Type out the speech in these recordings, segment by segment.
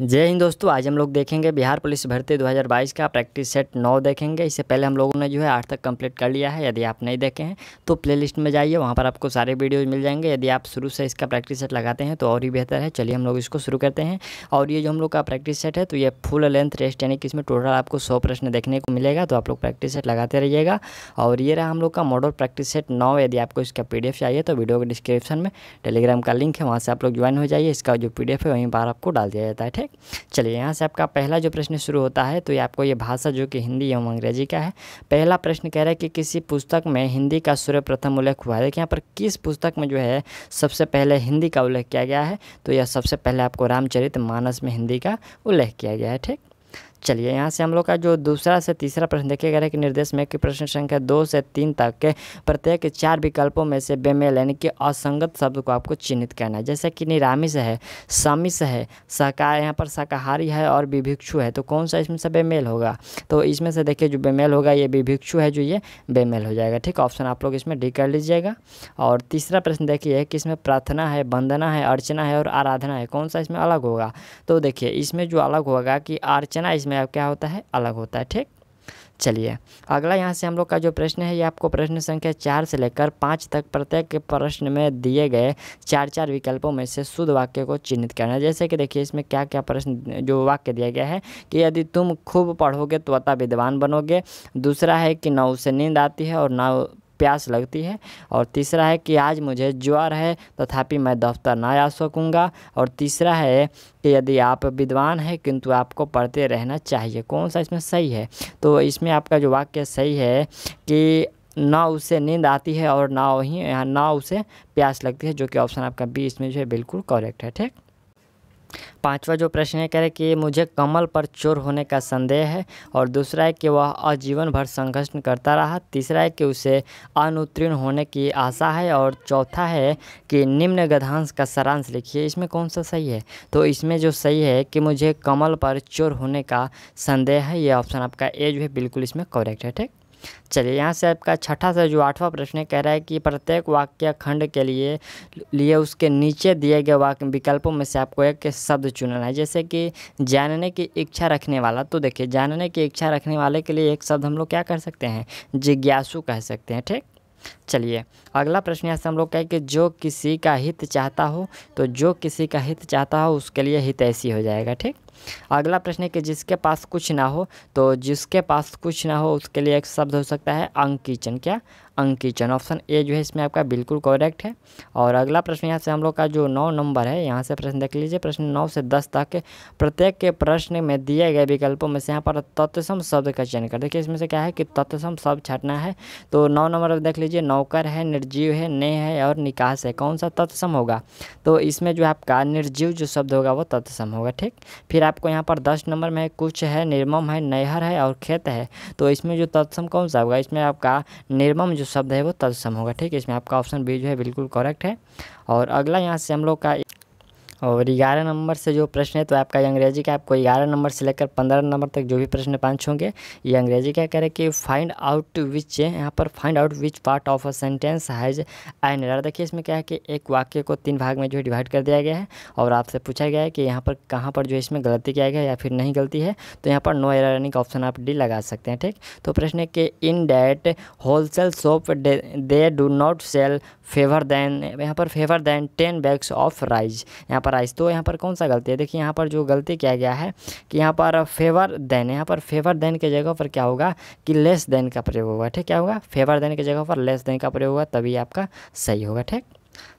जय हिंद दोस्तों आज हम लोग देखेंगे बिहार पुलिस भर्ती 2022 का प्रैक्टिस सेट नौ देखेंगे इससे पहले हम लोगों ने जो है आठ तक कंप्लीट कर लिया है यदि आप नहीं देखे हैं तो प्लेलिस्ट में जाइए वहां पर आपको सारे वीडियोज मिल जाएंगे यदि आप शुरू से इसका प्रैक्टिस सेट लगाते हैं तो और ही बेहतर है चलिए हम लोग इसको शुरू करते हैं और ये जो हम लोग का प्रैक्टिस सेट है तो ये फुल लेंथ टेस्ट यानी कि इसमें टोटल आपको सौ प्रश्न देखने को मिलेगा तो आप लोग प्रैक्टिस सेट लगाते रहिएगा और ये रहा हम लोग का मॉडल प्रैक्टिस सेट नौ यदि आपको इसका पी चाहिए तो वीडियो के डिस्क्रिप्शन में टेलीग्राम का लिंक है वहाँ से आप लोग ज्वाइन हो जाइए इसका जो पी है वहीं बार आपको डाल दिया जाता है ठीक चलिए यहाँ से आपका पहला जो प्रश्न शुरू होता है तो ये आपको ये भाषा जो कि हिंदी एवं अंग्रेजी का है पहला प्रश्न कह रहा है कि किसी पुस्तक में हिंदी का सर्वप्रथम उल्लेख हुआ है देखिए यहाँ पर किस पुस्तक में जो है सबसे पहले हिंदी का उल्लेख किया गया है तो यह सबसे पहले आपको रामचरित मानस में हिंदी का उल्लेख किया गया है ठीक चलिए यहाँ से हम लोग का जो दूसरा से तीसरा प्रश्न गया है कि निर्देश में कि प्रश्न संख्या दो से तीन तक के प्रत्येक चार विकल्पों में से बेमेल यानी कि असंगत शब्द को आपको चिन्हित करना है जैसे कि निरामिष है समिष है शाका यहाँ पर शाकाहारी है और विभिक्षु है तो कौन सा इसमें से बेमेल होगा तो इसमें से देखिए जो बेमेल होगा ये विभिक्षु है जो ये बेमेल हो जाएगा ठीक ऑप्शन आप लोग इसमें डी कर लीजिएगा और तीसरा प्रश्न देखिए कि इसमें प्रार्थना है वंदना है अर्चना है और आराधना है कौन सा इसमें अलग होगा तो देखिए इसमें जो अलग होगा कि अर्चना इसमें में अब क्या होता है अलग होता है ठीक चलिए अगला यहाँ से हम लोग का जो प्रश्न है ये आपको प्रश्न संख्या चार से लेकर पाँच तक प्रत्येक प्रश्न में दिए गए चार चार विकल्पों में से शुद्ध वाक्य को चिन्हित करना जैसे कि देखिए इसमें क्या क्या प्रश्न जो वाक्य दिया गया है कि यदि तुम खूब पढ़ोगे तो अतः विद्वान बनोगे दूसरा है कि ना उसे नींद आती है और ना प्यास लगती है और तीसरा है कि आज मुझे ज्वर है तथापि मैं दफ्तर ना आ सकूँगा और तीसरा है कि यदि आप विद्वान हैं किंतु आपको पढ़ते रहना चाहिए कौन सा इसमें सही है तो इसमें आपका जो वाक्य सही है कि ना उसे नींद आती है और ना वहीं ना उसे प्यास लगती है जो कि ऑप्शन आपका बी इसमें जो है बिल्कुल करेक्ट है ठीक पांचवा जो प्रश्न है कह रहे कि मुझे कमल पर चोर होने का संदेह है और दूसरा है कि वह आजीवन भर संघर्ष करता रहा तीसरा है कि उसे अनुत्तीर्ण होने की आशा है और चौथा है कि निम्न गधांश का सारांश लिखिए इसमें कौन सा सही है तो इसमें जो सही है कि मुझे कमल पर चोर होने का संदेह है ये ऑप्शन आपका ए जो है बिल्कुल इसमें करेक्ट है ठीक चलिए यहाँ से आपका छठा से जो आठवां प्रश्न कह रहा है कि प्रत्येक वाक्य खंड के लिए लिए उसके नीचे दिए गए वाक्य विकल्पों में से आपको एक शब्द चुनना है जैसे कि जानने की इच्छा रखने वाला तो देखिए जानने की इच्छा रखने वाले के लिए एक शब्द हम लोग क्या कर सकते हैं जिज्ञासु कह सकते हैं ठीक चलिए अगला प्रश्न यहाँ से हम लोग कहें कि जो किसी का हित चाहता हो तो जो किसी का हित चाहता हो उसके लिए हित ऐसी हो जाएगा ठीक अगला प्रश्न है कि जिसके पास कुछ ना हो तो जिसके पास कुछ ना हो उसके लिए एक शब्द हो सकता है अंग किचन क्या अंग किचन ऑप्शन ए जो है इसमें आपका बिल्कुल करेक्ट है और अगला प्रश्न यहाँ से हम लोग का जो नौ नंबर है यहाँ से प्रश्न देख लीजिए प्रश्न नौ से दस तक प्रत्येक के प्रश्न में दिए गए विकल्पों में से यहाँ पर तत्सम शब्द का चयन कर देखिए इसमें से क्या है कि तत्सम शब्द छटना है तो नौ नंबर देख लीजिए नौकर है निर्जीव है ने है और निकास है कौन सा तत्सम होगा तो इसमें जो आपका निर्जीव जो शब्द होगा वो तत्सम होगा ठीक फिर आपको यहाँ पर दस नंबर में कुछ है निर्मम है नैहर है और खेत है तो इसमें जो तत्सम कौन सा होगा इसमें आपका निर्मम जो जो शब्द है वो तत्सम होगा ठीक है इसमें आपका ऑप्शन बी जो है बिल्कुल करेक्ट है और अगला यहाँ से हम लोग का और ग्यारह नंबर से जो प्रश्न है तो आपका अंग्रेजी का आपको ग्यारह नंबर से लेकर पंद्रह नंबर तक जो भी प्रश्न पांच होंगे ये अंग्रेजी क्या कह रहे कि फाइंड आउट विच यहाँ पर find out which part of a sentence has an error देखिए इसमें क्या है कि एक वाक्य को तीन भाग में जो है डिवाइड कर दिया गया है और आपसे पूछा गया है कि यहाँ पर कहाँ पर जो इसमें गलती किया गया या फिर नहीं गलती है तो यहाँ पर नो एरर यानी ऑप्शन आप डी लगा सकते हैं ठीक तो प्रश्न है कि in that whole sale shop they do not sell fewer than यहाँ पर fewer than ten bags of rice यहाँ पर आइस तो यहाँ पर कौन सा गलती है देखिए यहाँ पर जो गलती किया गया है कि यहाँ पर फेवर देन यहाँ पर फेवर देन की जगह पर क्या होगा कि लेस देन का प्रयोग होगा ठीक क्या होगा फेवर देन के जगह पर लेस देन का प्रयोग होगा तभी आपका सही होगा ठीक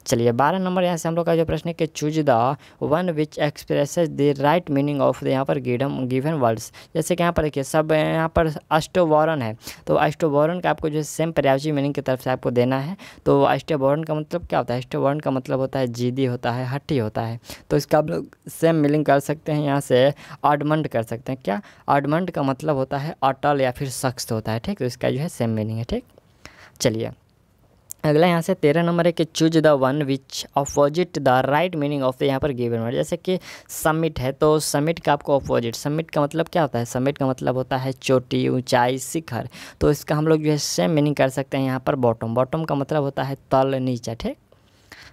चलिए बारह नंबर यहाँ से हम लोग का जो प्रश्न है कि choose the one which expresses the right meaning of the यहाँ पर गिडम गिवन वर्ड्स जैसे कि यहाँ पर देखिए सब यहाँ पर अष्टोवॉरन है तो अष्टोवॉरन का आपको जो है सेम पर्यावजी मीनिंग की तरफ से आपको देना है तो अष्टोवॉरन का मतलब क्या होता है अष्टोवॉरन का मतलब होता है जीदी होता है हट्टी होता है तो इसका आप लोग सेम मीनिंग कर सकते हैं यहाँ से आडमंड कर सकते हैं क्या आडमंड का मतलब होता है अटल या फिर सख्त होता है ठीक तो इसका जो है सेम मीनिंग है ठीक चलिए अगला यहाँ से तेरह नंबर है कि choose the one which opposite the right meaning of the यहाँ पर गिवन वर्ड जैसे कि समिट है तो समिट का आपको अपोजिट समिट का मतलब क्या होता है समिट का मतलब होता है चोटी ऊंचाई शिखर तो इसका हम लोग जो है सेम मीनिंग कर सकते हैं यहाँ पर बॉटम बॉटम का मतलब होता है तल नीचा ठीक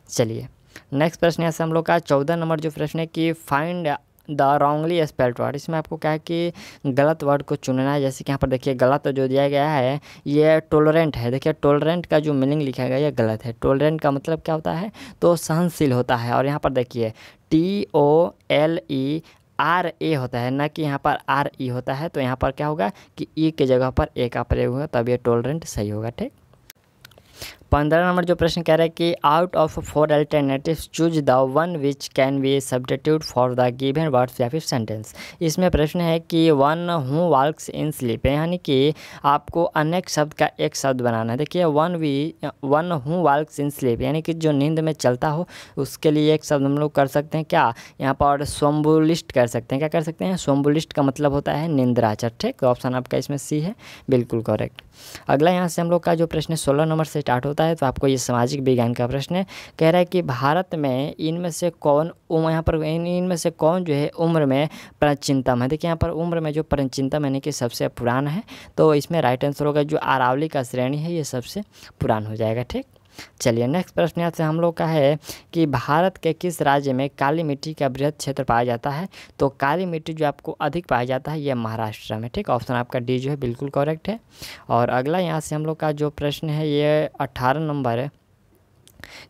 चलिए नेक्स्ट प्रश्न यहाँ से हम लोग का चौदह नंबर जो प्रश्न है कि find the wrongly spelled word इसमें आपको क्या है कि गलत वर्ड को चुनना है जैसे कि यहाँ पर देखिए गलत जो दिया गया है ये टोलरेंट है देखिए टोलरेंट का जो मीनिंग लिखा गया ये गलत है टोलरेंट का मतलब क्या होता है तो सहनशील होता है और यहाँ पर देखिए T O L E R A होता है ना कि यहाँ पर आर ई e होता है तो यहाँ पर क्या होगा कि ई e के जगह पर ए का प्रयोग होगा तब ये टोलरेंट सही होगा ठीक पंद्रह नंबर जो प्रश्न कह रहा है कि out of four alternative choose the one which can be substitute for the given words या फिर सेंटेंस इसमें प्रश्न है कि one who works in sleep यानी कि आपको अनेक शब्द का एक शब्द बनाना है देखिए one we one who works in sleep यानी कि जो नींद में चलता हो उसके लिए एक शब्द हम लोग कर सकते हैं क्या यहाँ पर सोम्बुलिस्ट कर सकते हैं क्या कर सकते हैं सोम्बुलिस्ट का मतलब होता है निंद्राचर ठीक ऑप्शन आपका इसमें सी है बिल्कुल करेक्ट अगला यहाँ से हम लोग का जो प्रश्न है सोलह नंबर से स्टार्ट होता है तो आपको ये सामाजिक विज्ञान का प्रश्न है कह रहा है कि भारत में इनमें से कौन उम्र यहाँ पर इनमें से कौन जो है उम्र में प्राचीनतम है देखिए यहाँ पर उम्र में जो प्राचीनतम यानी कि सबसे पुराना है तो इसमें राइट आंसर होगा जो आरावली का श्रेणी है ये सबसे पुरान हो जाएगा ठीक चलिए नेक्स्ट प्रश्न यहाँ से हम लोग का है कि भारत के किस राज्य में काली मिट्टी का बृहद क्षेत्र पाया जाता है तो काली मिट्टी जो आपको अधिक पाया जाता है यह महाराष्ट्र में ठीक ऑप्शन आपका डी जो है बिल्कुल करेक्ट है और अगला यहाँ से हम लोग का जो प्रश्न है ये अट्ठारह नंबर है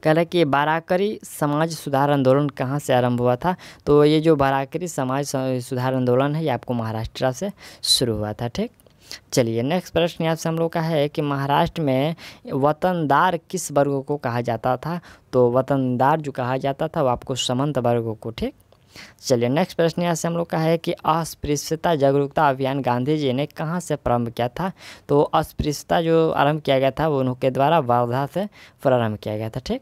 कह रहे कि बाराकरी समाज सुधार आंदोलन कहाँ से आरंभ हुआ था तो ये जो बाराकरी समाज सुधार आंदोलन है ये आपको महाराष्ट्र से शुरू हुआ था ठीक चलिए नेक्स्ट प्रश्न यहाँ से हम लोग का है कि महाराष्ट्र में वतनदार किस वर्ग को कहा जाता था तो वतनदार जो कहा जाता था वो आपको समंत वर्ग को ठीक चलिए नेक्स्ट प्रश्न यहाँ से हम लोग का है कि अस्पृश्यता जागरूकता अभियान गांधी जी ने कहाँ से प्रारंभ किया था तो अस्पृश्यता जो आरंभ किया गया था वो उनके द्वारा वर्धा से प्रारंभ किया गया था ठीक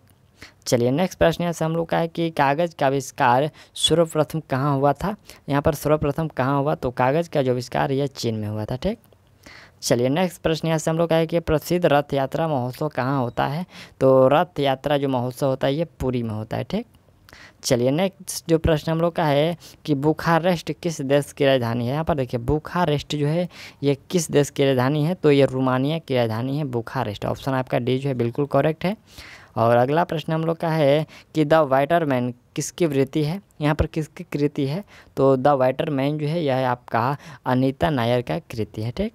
चलिए नेक्स्ट प्रश्न यहाँ से हम लोग का है कि कागज़ का आविष्कार सर्वप्रथम कहाँ हुआ था यहाँ पर सर्वप्रथम कहाँ हुआ तो कागज़ का जो आविष्कार यह चीन में हुआ था ठीक चलिए नेक्स्ट प्रश्न यहाँ से हम लोग का है कि प्रसिद्ध रथ यात्रा महोत्सव कहाँ होता है तो रथ यात्रा जो महोत्सव होता है ये पूरी में होता है ठीक चलिए नेक्स्ट जो प्रश्न हम लोग का है कि बुखारेस्ट किस देश की राजधानी है यहाँ पर देखिए बुखारेस्ट जो है ये किस देश की राजधानी है तो ये रोमानिया की राजधानी है बुखारेस्ट ऑप्शन आपका डी जो है बिल्कुल करेक्ट है और अगला प्रश्न हम लोग का है कि द वाइटर मैन किसकी वृत्ति है यहाँ पर किसकी कृति है तो द वाइटर मैन जो है यह आपका अनिता नायर का कृति है ठीक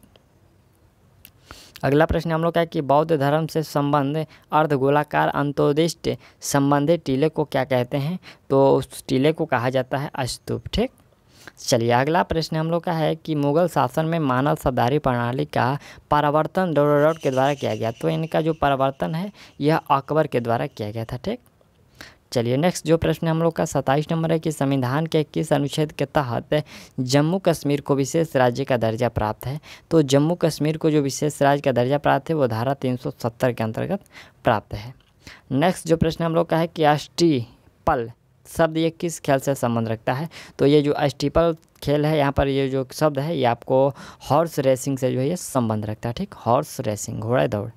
अगला प्रश्न हम लोग का है कि बौद्ध धर्म से संबंध अर्धगोलाकार अंतोदिष्ट संबंधित टीले को क्या कहते हैं तो उस टीले को कहा जाता है अस्तूप ठीक चलिए अगला प्रश्न हम लोग का है कि मुगल शासन में मानव सदारी प्रणाली का परिवर्तन डोडोडोट के द्वारा किया गया तो इनका जो परिवर्तन है यह अकबर के द्वारा किया गया था ठीक चलिए नेक्स्ट जो प्रश्न हम लोग का सत्ताईस नंबर है कि संविधान के किस अनुच्छेद के तहत जम्मू कश्मीर को विशेष राज्य का दर्जा प्राप्त है तो जम्मू कश्मीर को जो विशेष राज्य का दर्जा प्राप्त है वो धारा 370 के अंतर्गत प्राप्त है नेक्स्ट जो प्रश्न हम लोग का है कि अष्टी पल शब्द ये किस खेल से संबंध रखता है तो ये जो पल खेल है यहाँ पर ये जो शब्द है ये आपको हॉर्स रेसिंग से जो है ये संबंध रखता है ठीक हॉर्स रेसिंग घोड़ा दौड़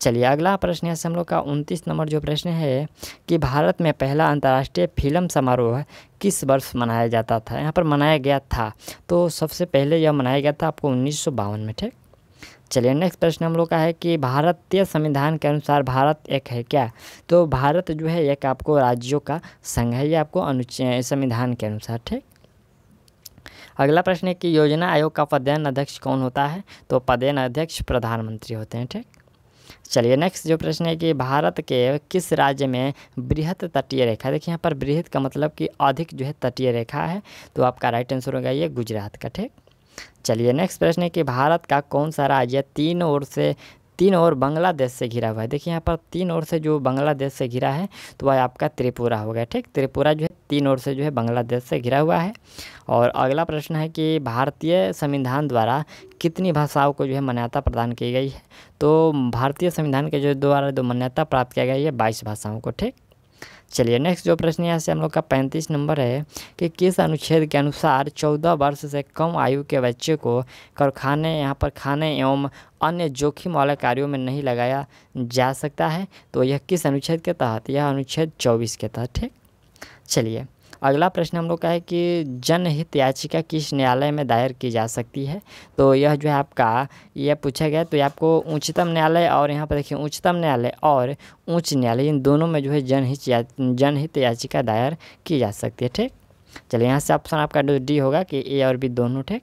चलिए अगला प्रश्न है हम लोग का उनतीस नंबर जो प्रश्न है कि भारत में पहला अंतर्राष्ट्रीय फिल्म समारोह किस वर्ष मनाया जाता था यहाँ पर मनाया गया था तो सबसे पहले यह मनाया गया था आपको उन्नीस में ठीक चलिए नेक्स्ट प्रश्न हम लोग का है कि भारतीय संविधान के अनुसार भारत एक है क्या तो भारत जो है एक आपको राज्यों का संघ है ये आपको अनु संविधान के अनुसार ठीक अगला प्रश्न है कि योजना आयोग का पदयन अध्यक्ष कौन होता है तो पदयन अध्यक्ष प्रधानमंत्री होते हैं ठीक चलिए नेक्स्ट जो प्रश्न है कि भारत के किस राज्य में बृहत तटीय रेखा देखिए यहाँ पर बृहत का मतलब कि अधिक जो है तटीय रेखा है तो आपका राइट आंसर होगा ये गुजरात का ठीक चलिए नेक्स्ट प्रश्न है कि भारत का कौन सा राज्य तीन ओर से तीन और बांग्लादेश से घिरा हुआ है देखिए यहाँ पर तीन ओर से जो बांग्लादेश से घिरा है तो वह आपका त्रिपुरा हो गया ठीक त्रिपुरा जो है तीन ओर से जो है बांग्लादेश से घिरा हुआ है और अगला प्रश्न है कि भारतीय संविधान द्वारा कितनी भाषाओं को जो है मान्यता प्रदान की गई है तो भारतीय संविधान के जो द्वारा जो मान्यता प्राप्त किया गया है बाईस भाषाओं को ठीक चलिए नेक्स्ट जो प्रश्न यहाँ से हम लोग का पैंतीस नंबर है कि किस अनुच्छेद के अनुसार चौदह वर्ष से कम आयु के बच्चे को कारखाने यहाँ पर खाने एवं अन्य जोखिम वाले कार्यों में नहीं लगाया जा सकता है तो यह किस अनुच्छेद के तहत यह अनुच्छेद चौबीस के तहत ठीक चलिए अगला प्रश्न हम लोग का है कि जनहित याचिका किस न्यायालय में दायर की जा सकती है तो यह जो है आपका यह पूछा गया तो आपको उच्चतम न्यायालय और यहाँ पर देखिए उच्चतम न्यायालय और उच्च न्यायालय इन दोनों में जो है जनहित या, जनहित याचिका दायर की जा सकती है ठीक चलिए यहाँ से ऑप्शन आपका डी होगा कि ए और बी दोनों ठीक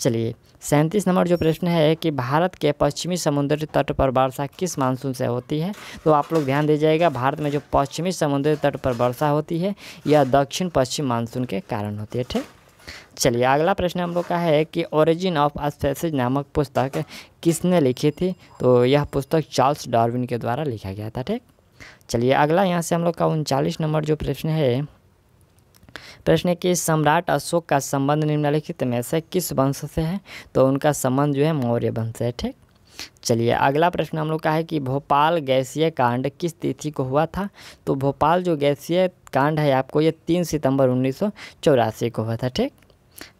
चलिए सैंतीस नंबर जो प्रश्न है कि भारत के पश्चिमी समुद्री तट पर वर्षा किस मानसून से होती है तो आप लोग ध्यान दीजिएगा भारत में जो पश्चिमी समुद्री तट पर वर्षा होती है यह दक्षिण पश्चिम मानसून के कारण होती है ठीक चलिए अगला प्रश्न हम लोग का है कि ओरिजिन ऑफ स्पेसिज नामक पुस्तक किसने लिखी थी तो यह पुस्तक चार्ल्स डार्विन के द्वारा लिखा गया था ठीक चलिए अगला यहाँ से हम लोग का उनचालीस नंबर जो प्रश्न है प्रश्न कि सम्राट अशोक का संबंध निम्नलिखित में से किस वंश से है तो उनका संबंध जो है मौर्य वंश है ठीक चलिए अगला प्रश्न हम लोग का है कि भोपाल गैसीय कांड किस तिथि को हुआ था तो भोपाल जो गैसीय कांड है आपको ये तीन सितंबर उन्नीस को हुआ था ठीक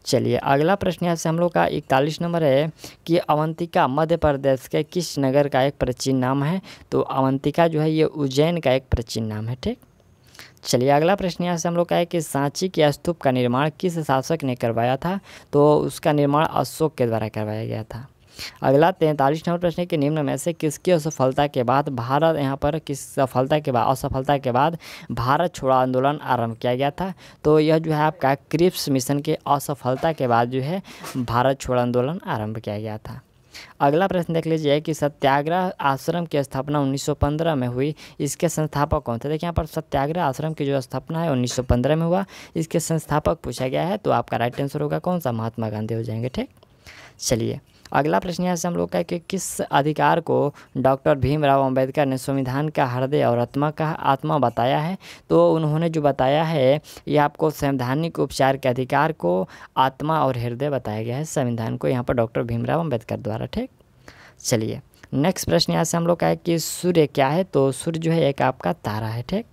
चलिए अगला प्रश्न यहाँ से हम लोग का इकतालीस नंबर है कि अवंतिका मध्य प्रदेश के किस नगर का एक प्राचीन नाम है तो अवंतिका जो है ये उज्जैन का एक प्राचीन नाम है ठीक चलिए अगला प्रश्न यहाँ से हम लोग का है कि सांची के स्तूप का निर्माण किस शासक ने करवाया था तो उसका निर्माण अशोक के द्वारा करवाया गया था अगला तैंतालीस नंबर प्रश्न के निम्न में से किसकी असफलता के बाद भारत यहाँ पर किस सफलता के बाद असफलता के बाद भारत छोड़ो आंदोलन आरंभ किया गया था तो यह जो है आपका क्रिप्स मिशन के असफलता के बाद जो है भारत छोड़ो आंदोलन आरंभ किया गया था अगला प्रश्न देख लीजिए कि सत्याग्रह आश्रम की स्थापना 1915 में हुई इसके संस्थापक कौन थे देखिए यहाँ पर सत्याग्रह आश्रम की जो स्थापना है 1915 में हुआ इसके संस्थापक पूछा गया है तो आपका राइट आंसर होगा कौन सा महात्मा गांधी हो जाएंगे ठीक चलिए अगला प्रश्न यहाँ से हम लोग का है कि किस अधिकार को डॉक्टर भीमराव अंबेडकर ने संविधान का हृदय और आत्मा का आत्मा बताया है तो उन्होंने जो बताया है ये आपको संवैधानिक उपचार के अधिकार को आत्मा और हृदय बताया गया है संविधान को यहाँ पर डॉक्टर भीमराव अम्बेडकर द्वारा ठीक चलिए नेक्स्ट प्रश्न यहाँ से हम लोग का है कि सूर्य क्या है तो सूर्य जो है एक आपका तारा है ठीक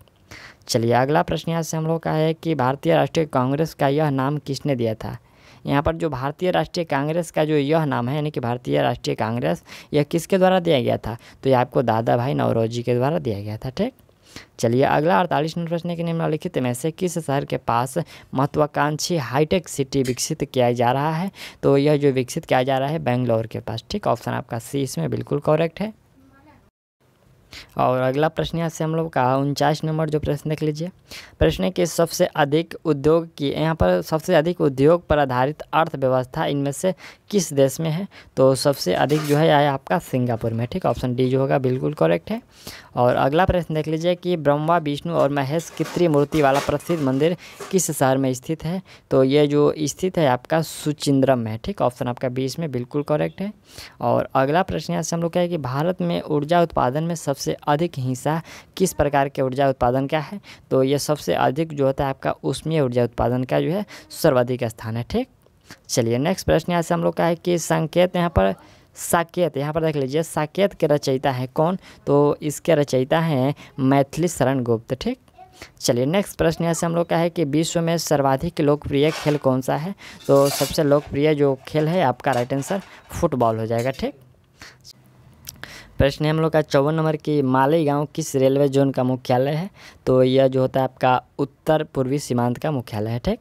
चलिए अगला प्रश्न यहाँ से हम लोग का है कि भारतीय राष्ट्रीय कांग्रेस का यह नाम किसने दिया था यहाँ पर जो भारतीय राष्ट्रीय कांग्रेस का जो यह नाम है यानी कि भारतीय राष्ट्रीय कांग्रेस यह किसके द्वारा दिया गया था तो यह आपको दादा भाई नवरोजी के द्वारा दिया गया था ठीक चलिए अगला अड़तालीस नंबर प्रश्न के निम्नलिखित में से किस शहर के पास महत्वाकांक्षी हाईटेक सिटी विकसित किया जा रहा है तो यह जो विकसित किया जा रहा है बेंगलोर के पास ठीक ऑप्शन आपका सी इसमें बिल्कुल करेक्ट है और अगला प्रश्न यहाँ से हम लोग का उनचास नंबर जो प्रश्न देख लीजिए प्रश्न के सबसे अधिक उद्योग की यहाँ पर सबसे अधिक उद्योग पर आधारित अर्थव्यवस्था इनमें से किस देश में है तो सबसे अधिक जो है आया आपका सिंगापुर में ठीक ऑप्शन डी जो होगा बिल्कुल करेक्ट है और अगला प्रश्न देख लीजिए कि ब्रह्मा विष्णु और महेश की त्रिमूर्ति वाला प्रसिद्ध मंदिर किस शहर में स्थित है तो ये जो स्थित है आपका सुचिंद्रम में ठीक ऑप्शन आपका बीस में बिल्कुल करेक्ट है और अगला प्रश्न यहाँ से हम लोग कहें कि भारत में ऊर्जा उत्पादन में सबसे सबसे अधिक हिस्सा किस प्रकार के ऊर्जा उत्पादन का है तो ये सबसे अधिक जो होता है आपका उसमें ऊर्जा उत्पादन का जो है सर्वाधिक स्थान है ठीक चलिए नेक्स्ट प्रश्न यहाँ से हम लोग का है कि संकेत यहाँ पर साकेत यहाँ पर देख लीजिए साकेत के रचयिता है कौन तो इसके रचयिता हैं मैथिली शरण गुप्त ठीक चलिए नेक्स्ट प्रश्न यहाँ से हम लोग का है कि विश्व में सर्वाधिक लोकप्रिय खेल कौन सा है तो सबसे लोकप्रिय जो खेल है आपका राइट आंसर फुटबॉल हो जाएगा ठीक प्रश्न है हम लोग का चौवन नंबर की माले गांव किस रेलवे जोन का मुख्यालय है तो यह जो होता है आपका उत्तर पूर्वी सीमांत का मुख्यालय है ठीक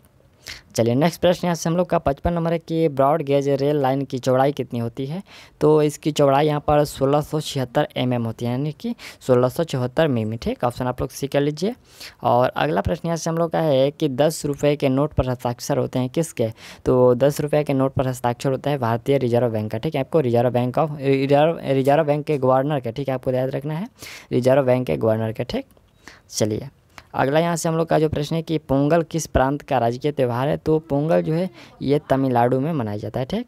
चलिए नेक्स्ट प्रश्न यहाँ से हम लोग का पचपन नंबर है कि ब्रॉड गेज रेल लाइन की चौड़ाई कितनी होती है तो इसकी चौड़ाई यहाँ पर सोलह सौ छिहत्तर एम mm एम होती है यानी कि सोलह सौ चौहत्तर मिमी ठीक ऑप्शन आप लोग सी कर लीजिए और अगला प्रश्न यहाँ से हम लोग का है कि दस रुपये के नोट पर हस्ताक्षर होते हैं किसके तो दस रुपये के नोट पर हस्ताक्षर होते हैं भारतीय रिजर्व बैंक का ठीक है आपको Reserve Bank of Reserve Reserve Bank के गवर्नर का ठीक है आपको याद रखना है रिजर्व बैंक के गवर्नर का ठीक चलिए अगला यहाँ से हम लोग का जो प्रश्न है कि पोंगल किस प्रांत का राजकीय त्यौहार है तो पोंगल जो है ये तमिलनाडु में मनाया जाता है ठीक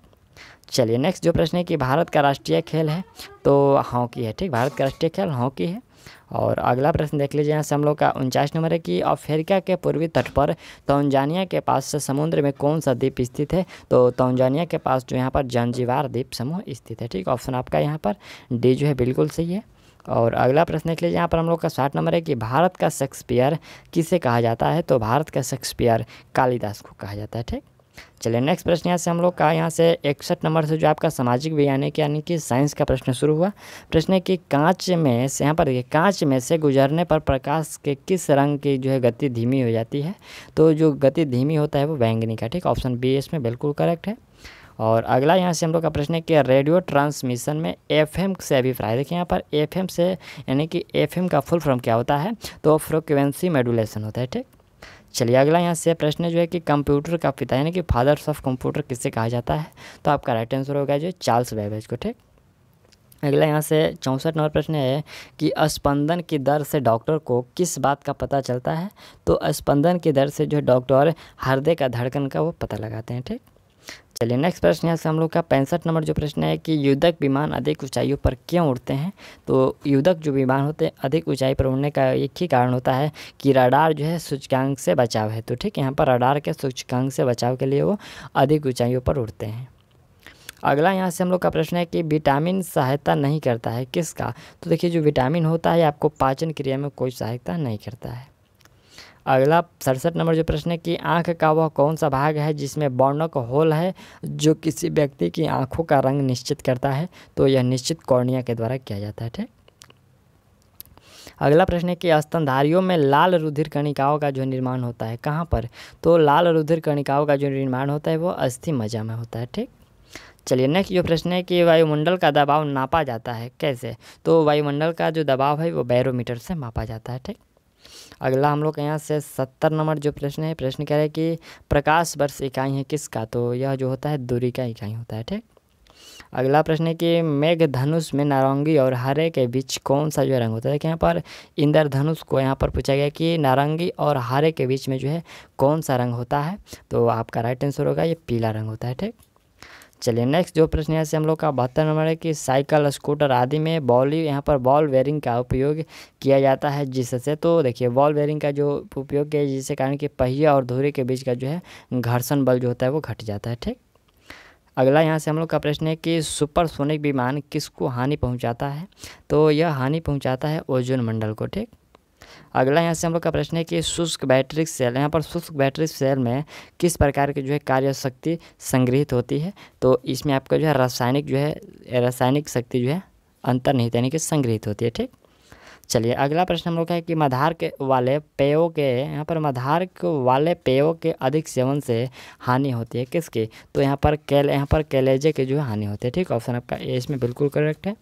चलिए नेक्स्ट जो प्रश्न है कि भारत का राष्ट्रीय खेल है तो हॉकी है ठीक भारत का राष्ट्रीय खेल हॉकी है और अगला प्रश्न देख लीजिए यहाँ से हम लोग का उनचास नंबर है कि अफ्रीका के पूर्वी तट पर तौंजानिया के पास समुद्र में कौन सा द्वीप स्थित है तो तौंजानिया के पास जो यहाँ पर जंजीवार द्वीप समूह स्थित है ठीक ऑप्शन आपका यहाँ पर डी जो है बिल्कुल सही है और अगला प्रश्न के लिए यहाँ पर हम लोग का साठ नंबर है कि भारत का शेक्सपियर किसे कहा जाता है तो भारत का शेक्सपियर कालिदास को कहा जाता है ठीक चलिए नेक्स्ट प्रश्न यहाँ से हम लोग का यहाँ से इकसठ नंबर से जो आपका सामाजिक विज्ञान के यानी कि साइंस का प्रश्न शुरू हुआ प्रश्न है कि कांच में से यहाँ पर देखिए कांच में से गुजरने पर प्रकाश के किस रंग की जो है गति धीमी हो जाती है तो जो गति धीमी होता है वो बैंगनी का ठीक ऑप्शन बी इसमें बिल्कुल करेक्ट है और अगला यहाँ से हम लोग का प्रश्न है कि रेडियो ट्रांसमिशन में एफएम से अभिप्राय देखिए यहाँ पर एफएम से यानी कि एफएम का फुल फॉर्म क्या होता है तो फ्रिक्वेंसी मेडुलेशन होता है ठीक चलिए अगला यहाँ से प्रश्न जो है कि कंप्यूटर का पिता यानी कि फादर्स ऑफ कंप्यूटर किससे कहा जाता है तो आपका राइट आंसर होगा जो चार्ल्स बेबेज को ठीक अगला यहाँ से चौंसठ नंबर प्रश्न है कि स्पंदन की दर से डॉक्टर को किस बात का पता चलता है तो स्पंदन की दर से जो डॉक्टर हृदय का धड़कन का वो पता लगाते हैं ठीक चलिए नेक्स्ट प्रश्न यहाँ से हम लोग का पैंसठ नंबर जो प्रश्न है कि युद्धक विमान अधिक ऊंचाइयों पर क्यों उड़ते हैं तो युद्धक जो विमान होते हैं अधिक ऊंचाई पर उड़ने का एक ही कारण होता है कि रडार जो है सूचकांक से बचाव है तो ठीक है यहाँ पर रडार के सूचकांक से बचाव के लिए वो अधिक ऊंचाइयों पर उड़ते हैं अगला यहाँ से हम लोग का प्रश्न है कि विटामिन सहायता नहीं करता है किसका तो देखिए जो विटामिन होता है आपको पाचन क्रिया में कोई सहायता नहीं करता है अगला सड़सठ नंबर जो प्रश्न है कि आँख का वह कौन सा भाग है जिसमें बॉर्नक होल है जो किसी व्यक्ति की आँखों का रंग निश्चित करता है तो यह निश्चित कॉर्निया के द्वारा किया जाता है ठीक अगला प्रश्न है कि स्तनधारियों में लाल रुधिर कणिकाओं का जो निर्माण होता है कहाँ पर तो लाल रुधिर कणिकाओं का जो निर्माण होता है वो अस्थि मजा में होता है ठीक चलिए नेक्स्ट जो प्रश्न है कि वायुमंडल का दबाव नापा जाता है कैसे तो वायुमंडल का जो दबाव है वो बैरोमीटर से मापा जाता है ठीक अगला हम लोग के यहाँ से सत्तर नंबर जो प्रश्न है प्रश्न कह रहे हैं कि प्रकाश वर्ष इकाई है किसका तो यह जो होता है दूरी का इकाई होता है ठीक अगला प्रश्न है कि मेघ धनुष में नारंगी और हरे के बीच कौन सा जो है रंग होता है देखिए यहाँ पर इंद्रधनुष को यहाँ पर पूछा गया कि नारंगी और हरे के बीच में जो है कौन सा रंग होता है तो आपका राइट आंसर होगा ये पीला रंग होता है ठीक चलिए नेक्स्ट जो प्रश्न यहाँ से हम लोग का बहत्तर नंबर है कि साइकिल स्कूटर आदि में बॉल यहाँ पर बॉल वेयरिंग का उपयोग किया जाता है जिससे तो देखिए बॉल वेयरिंग का जो उपयोग किया जिससे कारण कि पहिया और धुरे के बीच का जो है घर्षण बल जो होता है वो घट जाता है ठीक अगला यहाँ से हम लोग का प्रश्न है कि सुपरसोनिक विमान किसको हानि पहुँचाता है तो यह हानि पहुँचाता है ओजोन मंडल को ठीक अगला यहाँ से हम लोग का प्रश्न है कि शुष्क बैटरिक सेल यहाँ पर शुष्क बैटरिक सेल में किस प्रकार की जो है कार्य शक्ति संग्रहित होती है तो इसमें आपका जो है रासायनिक जो है रासायनिक शक्ति जो है अंतर नहीं यानी कि संग्रहित होती है ठीक चलिए अगला प्रश्न हम लोग का है कि मधार के वाले पेयों के यहाँ पर मधार वाले पेयों के अधिक सेवन से हानि होती है किसकी तो यहाँ पर कैल यहाँ पर कैलेजे के जो है हानि होती है ठीक ऑप्शन आपका ए इसमें बिल्कुल करेक्ट है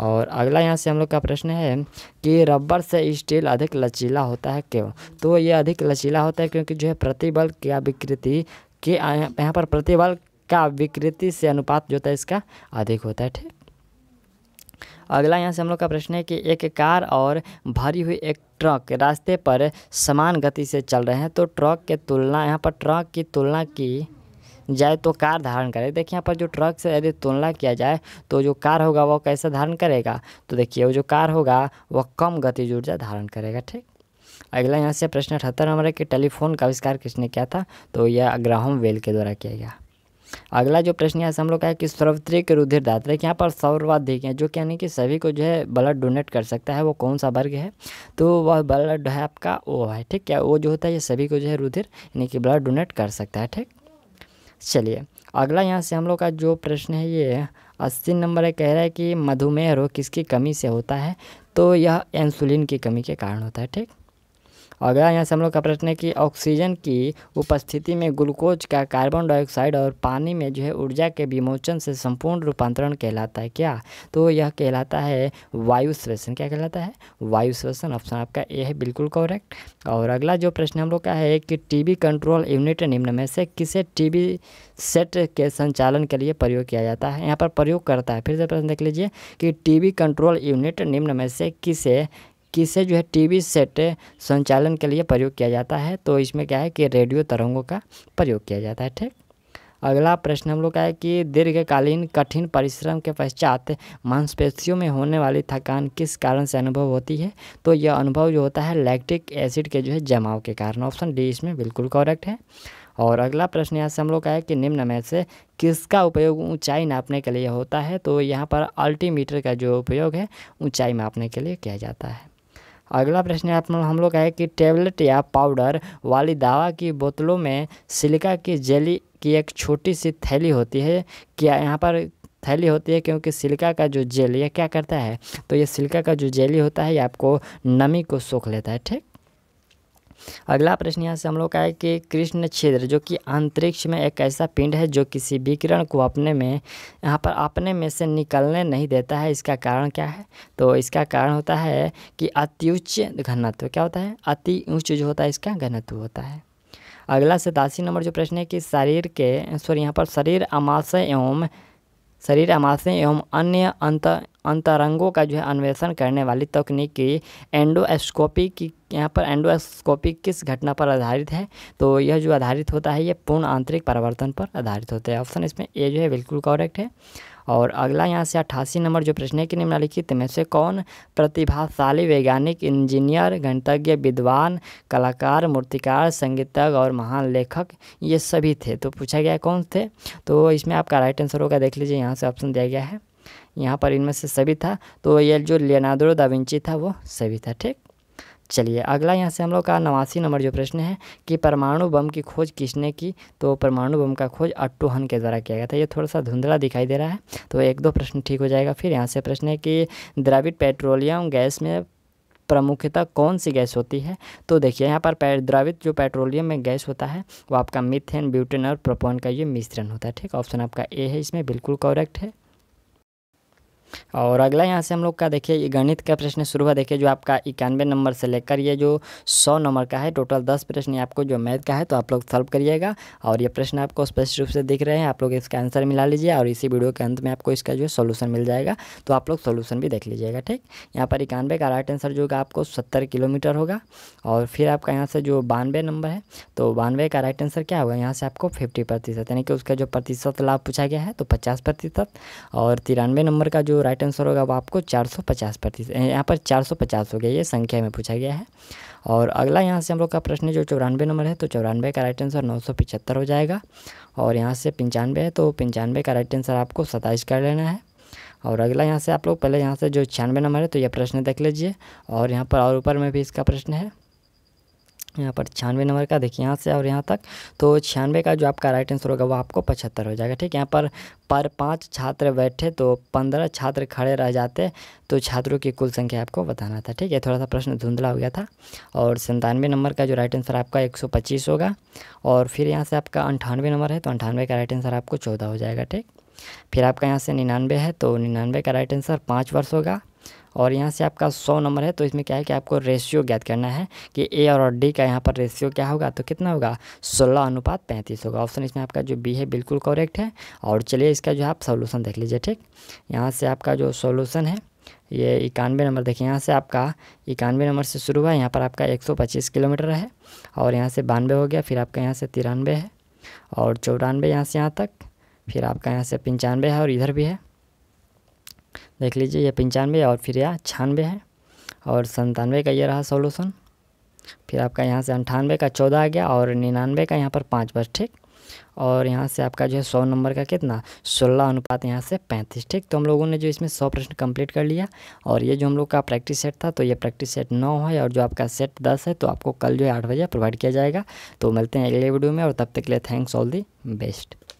और अगला यहाँ से हम लोग का प्रश्न है कि रबर से स्टील अधिक लचीला होता है क्यों तो ये अधिक लचीला होता है क्योंकि जो है प्रतिबल क्या विकृति के यहाँ पर प्रतिबल का विकृति से अनुपात जो होता है इसका अधिक होता है ठीक अगला यहाँ से हम लोग का प्रश्न है कि एक कार और भरी हुई एक ट्रक रास्ते पर समान गति से चल रहे हैं तो ट्रक के तुलना यहाँ पर ट्रक की तुलना की जाए तो कार धारण करे देखिए यहाँ पर जो ट्रक से यदि तुलना किया जाए तो जो कार होगा वह कैसा धारण करेगा तो देखिए वो जो कार होगा वह कम गतिज ऊर्जा धारण करेगा ठीक अगला यहाँ से प्रश्न अठहत्तर नंबर है कि टेलीफोन का आविष्कार किसने किया था तो यह ग्राहम वेल के द्वारा किया गया अगला जो प्रश्न यहाँ से हम लोग का है कि सर्वत्रिक रुधिर दात देखिए यहाँ पर सर्वाधिक है जो कि यानी कि सभी को जो है ब्लड डोनेट कर सकता है वो कौन सा वर्ग है तो वह ब्लड है आपका ओ है ठीक है वो जो होता है ये सभी को जो है रुधिर यानी कि ब्लड डोनेट कर सकता है ठीक चलिए अगला यहाँ से हम लोग का जो प्रश्न है ये अस्सी नंबर कह रहा है कि मधुमेह रोग किसकी कमी से होता है तो यह इंसुलिन की कमी के कारण होता है ठीक अगला यहाँ से हम लोग का प्रश्न है कि ऑक्सीजन की उपस्थिति में ग्लूकोज का कार्बन डाइऑक्साइड और पानी में जो है ऊर्जा के विमोचन से संपूर्ण रूपांतरण कहलाता है क्या तो यह कहलाता है वायु श्वसन क्या कहलाता है वायु श्वसन ऑप्शन आपका ए है बिल्कुल करेक्ट और अगला जो प्रश्न हम लोग का है कि टी कंट्रोल यूनिट निम्न में से किसे टी सेट के संचालन के लिए प्रयोग किया जाता है यहाँ पर प्रयोग करता है फिर से प्रश्न देख लीजिए कि टी कंट्रोल यूनिट निम्न में से किसे किसे जो है टीवी सेट संचालन के लिए प्रयोग किया जाता है तो इसमें क्या है कि रेडियो तरंगों का प्रयोग किया जाता है ठीक अगला प्रश्न हम लोग का है कि दीर्घकालीन कठिन परिश्रम के पश्चात मांसपेशियों में होने वाली थकान किस कारण से अनुभव होती है तो यह अनुभव जो होता है लैक्टिक एसिड के जो है जमाव के कारण ऑप्शन डी इसमें बिल्कुल करेक्ट है और अगला प्रश्न यहाँ से हम लोग का है कि निम्न में से किसका उपयोग ऊंचाई नापने के लिए होता है तो यहाँ पर अल्टीमीटर का जो उपयोग है ऊंचाई मापने के लिए किया जाता है अगला प्रश्न आप हम लोग का है कि टेबलेट या पाउडर वाली दवा की बोतलों में सिलिका की जेली की एक छोटी सी थैली होती है क्या यहाँ पर थैली होती है क्योंकि सिल्का का जो जेल यह क्या करता है तो ये सिल्का का जो जेली होता है ये आपको नमी को सोख लेता है ठीक अगला प्रश्न यहाँ से हम लोग का है कि कृष्ण क्षेत्र जो कि अंतरिक्ष में एक ऐसा पिंड है जो किसी विकिरण को अपने में यहाँ पर अपने में से निकलने नहीं देता है इसका कारण क्या है तो इसका कारण होता है कि अत्युच्च घनत्व क्या होता है अति उच्च जो होता है इसका घनत्व होता है अगला सतासी नंबर जो प्रश्न है कि शरीर के सॉरी यहाँ पर शरीर अमाशय एवं शरीर अमाशय एवं अन्य अंत अंतरंगों का जो है अन्वेषण करने वाली तकनीकी एंडोस्कोपी की यहाँ पर एंडोस्कोपी किस घटना पर आधारित है तो यह जो आधारित होता है यह पूर्ण आंतरिक परिवर्तन पर आधारित होता है ऑप्शन इसमें ए जो है बिल्कुल कॉरेक्ट है और अगला यहाँ से अट्ठासी नंबर जो प्रश्न है कि निम्नलिखित में से कौन प्रतिभाशाली वैज्ञानिक इंजीनियर गणितज्ञ विद्वान कलाकार मूर्तिकार संगीतज्ञ और महान लेखक ये सभी थे तो पूछा गया कौन थे तो इसमें आपका राइट आंसर होगा देख लीजिए यहाँ से ऑप्शन दिया गया है यहाँ पर इनमें से सभी था तो ये जो लियनार्डो दाविंची था वो सभी था ठीक चलिए अगला यहाँ से हम लोग का नवासी नंबर जो प्रश्न है कि परमाणु बम की खोज किसने की तो परमाणु बम का खोज हन के द्वारा किया गया था ये थोड़ा सा धुंधला दिखाई दे रहा है तो एक दो प्रश्न ठीक हो जाएगा फिर यहाँ से प्रश्न है कि द्रविड़ पेट्रोलियम गैस में प्रमुखता कौन सी गैस होती है तो देखिए यहाँ पर द्रवित जो पेट्रोलियम में गैस होता है वो आपका मिथेन ब्यूटेन और प्रोपोन का ये मिश्रण होता है ठीक ऑप्शन आपका ए है इसमें बिल्कुल करेक्ट है और अगला यहाँ से हम लोग का देखिए ये गणित का प्रश्न शुरू हुआ देखिए जो आपका इक्यानवे नंबर से लेकर ये जो सौ नंबर का है टोटल दस प्रश्न आपको जो मैथ का है तो आप लोग सॉल्व करिएगा और ये प्रश्न आपको स्पष्ट रूप से दिख रहे हैं आप लोग इसका आंसर मिला लीजिए और इसी वीडियो के अंत में आपको इसका जो सोल्यूशन मिल जाएगा तो आप लोग सोल्यूशन भी देख लीजिएगा ठीक यहाँ पर इक्यानवे का राइट आंसर जो होगा आपको सत्तर किलोमीटर होगा और फिर आपका यहाँ से जो बानवे नंबर है तो बानवे का राइट आंसर क्या होगा यहाँ से आपको फिफ्टी प्रतिशत यानी कि उसका जो प्रतिशत लाभ पूछा गया है तो पचास प्रतिशत और तिरानवे नंबर का जो जो राइट आंसर होगा वो आपको चार सौ पचास प्रतिशत यहाँ पर चार सौ पचास हो गया ये संख्या में पूछा गया है और अगला यहाँ से हम लोग का प्रश्न जो चौरानवे नंबर है तो चौरानवे का राइट आंसर नौ सौ हो जाएगा और यहाँ से पंचानवे है तो पंचानवे का राइट आंसर आपको सताईस कर लेना है और अगला यहाँ से आप लोग पहले यहाँ से जो छियानवे नंबर है तो यह प्रश्न देख लीजिए और यहाँ पर और ऊपर में भी इसका प्रश्न है यहाँ पर छियानवे नंबर का देखिए यहाँ से और यहाँ तक तो छियानवे का जो आपका राइट आंसर होगा वो आपको पचहत्तर हो जाएगा ठीक है यहाँ पर पर पाँच छात्र बैठे तो पंद्रह छात्र खड़े रह जाते तो छात्रों की कुल संख्या आपको बताना था ठीक है थोड़ा सा प्रश्न धुंधला हो गया था और संतानवे नंबर का जो राइट आंसर आपका एक सौ पच्चीस होगा और फिर यहाँ से आपका अंठानवे नंबर है तो अंठानवे का राइट आंसर आपको चौदह हो जाएगा ठीक फिर आपका यहाँ से निन्यानवे है तो निन्यानवे का राइट आंसर पाँच वर्ष होगा और यहाँ से आपका सौ नंबर है तो इसमें क्या है कि आपको रेशियो ज्ञात करना है कि ए और डी का यहाँ पर रेशियो क्या होगा तो कितना होगा सोलह अनुपात पैंतीस होगा ऑप्शन इसमें आपका जो बी है बिल्कुल करेक्ट है और चलिए इसका जो आप सोल्यूशन देख लीजिए ठीक यहाँ से आपका जो सोल्यूसन है ये इक्यानवे नंबर देखिए यहाँ से आपका इक्यानवे नंबर से शुरू हुआ यहाँ पर आपका 125 किलोमीटर है और यहाँ से बानवे हो गया फिर आपका यहाँ से तिरानवे है और चौरानवे यहाँ से यहाँ तक फिर आपका यहाँ से पंचानवे है और इधर भी है देख लीजिए यह पंचानवे और फिर यह छानवे है और संतानवे का ये रहा सोलूसन फिर आपका यहाँ से अंठानवे का चौदह आ गया और निन्यानवे का यहाँ पर पाँच बस ठीक और यहाँ से आपका जो है सौ नंबर का कितना सोलह अनुपात यहाँ से पैंतीस ठीक तो हम लोगों ने जो इसमें सौ प्रश्न कंप्लीट कर लिया और ये जो हम लोग का प्रैक्टिस सेट था तो ये प्रैक्टिस सेट नौ है और जो आपका सेट दस है तो आपको कल जो है आठ बजे प्रोवाइड किया जाएगा तो मिलते हैं अगले वीडियो में और तब तक के लिए थैंक्स ऑल दी बेस्ट